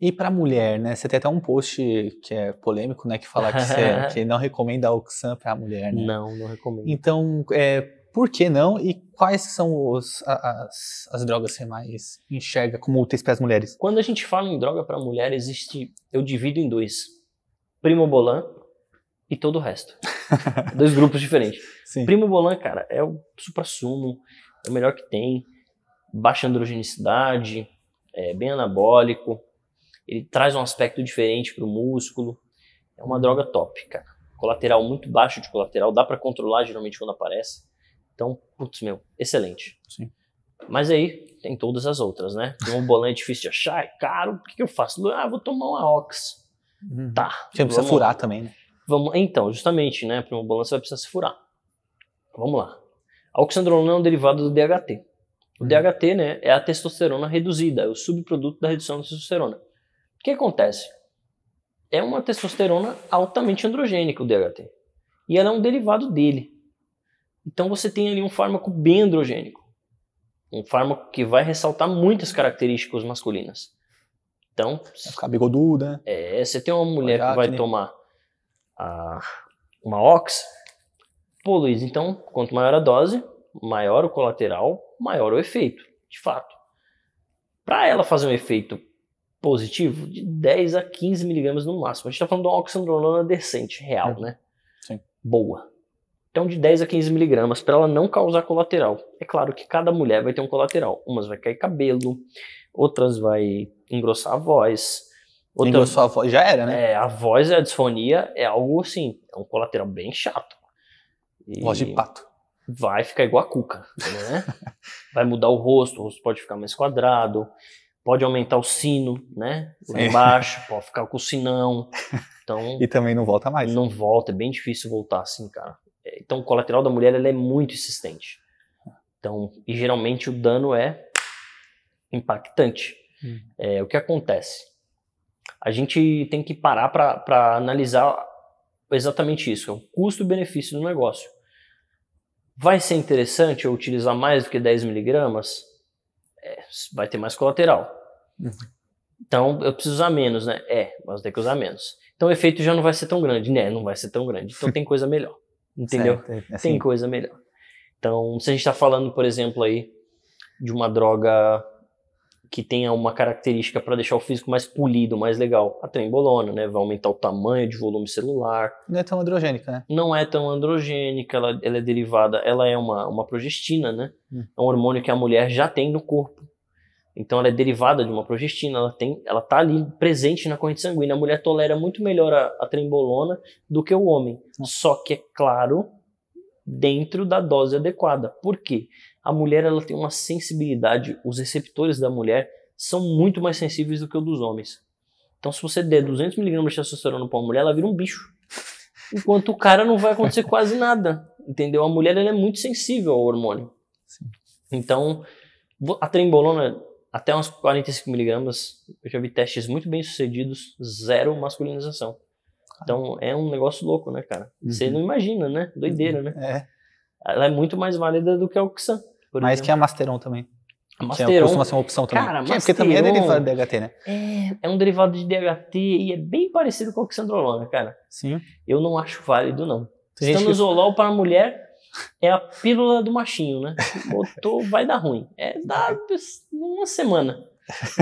E para mulher, né? Você tem até um post que é polêmico, né? Que fala que, você, que não recomenda a Oxan para mulher, né? Não, não recomendo. Então, é, por que não? E quais são os, as, as drogas que você mais enxerga como úteis para as mulheres? Quando a gente fala em droga para mulher, existe. Eu divido em dois: primo bolan e todo o resto. dois grupos diferentes. Sim. bolan, cara, é o supra-sumo, é o melhor que tem baixa androgenicidade, é bem anabólico, ele traz um aspecto diferente para o músculo. É uma droga tópica. Colateral muito baixo de colateral, dá para controlar geralmente quando aparece. Então, putz, meu, excelente. Sim. Mas aí tem todas as outras, né? Um bolão é difícil de achar, é caro, o que, que eu faço? Ah, vou tomar uma Ox. Uhum. Tá. Você precisa vamos, furar também, né? Vamos, então, justamente, né? Para um bolão você vai precisar se furar. Vamos lá. A oxandrolona é um derivado do DHT. O uhum. DHT, né, é a testosterona reduzida, é o subproduto da redução da testosterona. O que acontece? É uma testosterona altamente androgênica, o DHT. E ela é um derivado dele. Então você tem ali um fármaco bem androgênico. Um fármaco que vai ressaltar muitas características masculinas. Então. Vai ficar bigodudo, né? É, você tem uma mulher que vai tomar a, ah, uma ox. Pô, Luiz, então, quanto maior a dose, maior o colateral, maior o efeito, de fato. Para ela fazer um efeito positivo, de 10 a 15 miligramas no máximo. A gente está falando de uma oxandrolona decente, real, é. né? Sim. Boa. Então, de 10 a 15 miligramas, para ela não causar colateral. É claro que cada mulher vai ter um colateral. Umas vai cair cabelo, outras vai engrossar a voz. Outra... Engrossou a voz, já era, né? É, a voz e a disfonia é algo assim, é um colateral bem chato. E... Voz de pato vai ficar igual a cuca, né? vai mudar o rosto, o rosto pode ficar mais quadrado, pode aumentar o sino, né? Lá embaixo, pode ficar com o sinão. Então, e também não volta mais. Não volta, é bem difícil voltar assim, cara. É, então, o colateral da mulher é muito insistente. Então, e geralmente o dano é impactante. Hum. É, o que acontece? A gente tem que parar para analisar exatamente isso, é o custo-benefício do negócio. Vai ser interessante eu utilizar mais do que 10 miligramas? É, vai ter mais colateral. Uhum. Então, eu preciso usar menos, né? É, mas tem que usar menos. Então, o efeito já não vai ser tão grande, né? Não vai ser tão grande. Então, tem coisa melhor. Entendeu? Certo, é assim. Tem coisa melhor. Então, se a gente está falando, por exemplo, aí de uma droga que tenha uma característica para deixar o físico mais polido, mais legal. A trembolona, né? Vai aumentar o tamanho de volume celular. Não é tão androgênica, né? Não é tão androgênica, ela, ela é derivada, ela é uma, uma progestina, né? Hum. É um hormônio que a mulher já tem no corpo. Então ela é derivada de uma progestina, ela tem, ela tá ali presente na corrente sanguínea. A mulher tolera muito melhor a, a trembolona do que o homem. Hum. Só que é claro dentro da dose adequada. Por quê? A mulher ela tem uma sensibilidade, os receptores da mulher são muito mais sensíveis do que o dos homens. Então, se você der 200mg de testosterona para uma mulher, ela vira um bicho. Enquanto o cara não vai acontecer quase nada, entendeu? A mulher ela é muito sensível ao hormônio. Sim. Então, a trembolona, até uns 45mg, eu já vi testes muito bem sucedidos, zero masculinização. Então é um negócio louco, né, cara? Uhum. Você não imagina, né? Doideira, uhum. né? É. Ela é muito mais válida do que a Oxan. Mas exemplo. que é a Masteron também. A Masteron. Que é, ser uma opção também. Cara, Masteron, é, porque também é derivado de DHT, né? É, é um derivado de DHT e é bem parecido com a oxandrolona, né, cara. Sim. Eu não acho válido, não. o que... para mulher é a pílula do machinho, né? Botou, vai dar ruim. É dá uma semana.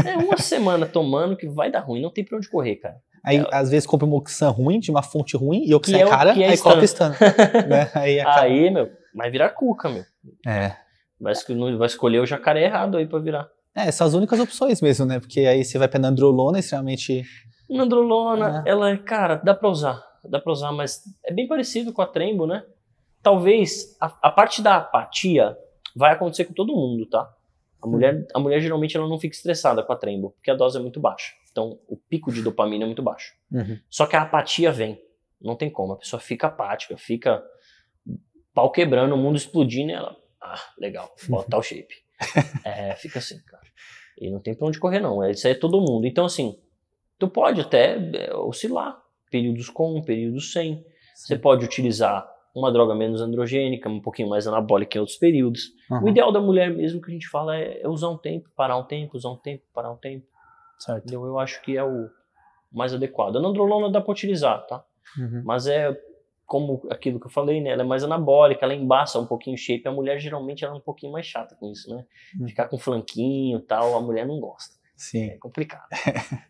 É uma semana tomando que vai dar ruim, não tem pra onde correr, cara. Aí, é. às vezes, compra uma Oxan ruim, de uma fonte ruim, e Oxan é cara, é aí estano. compra Stano. né? Aí, acaba... aí, meu, vai virar cuca, meu. É. Vai, vai escolher o jacaré errado aí pra virar. É, são as únicas opções mesmo, né? Porque aí você vai pra Nandrolona, extremamente... Nandrolona, é. ela, cara, dá pra usar. Dá pra usar, mas é bem parecido com a Trembo, né? Talvez a, a parte da apatia vai acontecer com todo mundo, tá? A mulher, a mulher geralmente ela não fica estressada com a trembo, porque a dose é muito baixa. Então, o pico de dopamina é muito baixo. Uhum. Só que a apatia vem. Não tem como. A pessoa fica apática, fica pau quebrando, o mundo explodindo e ela, ah, legal, botar o shape. é, fica assim, cara. E não tem pra onde correr, não. Isso aí é todo mundo. Então, assim, tu pode até é, oscilar. Períodos com, períodos sem. Sim. Você pode utilizar uma droga menos androgênica, um pouquinho mais anabólica em outros períodos. Uhum. O ideal da mulher mesmo que a gente fala é, é, usar um tempo, parar um tempo, usar um tempo, parar um tempo. Certo. Então Eu acho que é o mais adequado. A nandrolona dá para utilizar, tá? Uhum. Mas é como aquilo que eu falei, né? Ela é mais anabólica, ela embaça um pouquinho o shape. A mulher geralmente ela é um pouquinho mais chata com isso, né? Uhum. Ficar com flanquinho, tal, a mulher não gosta. Sim. É complicado.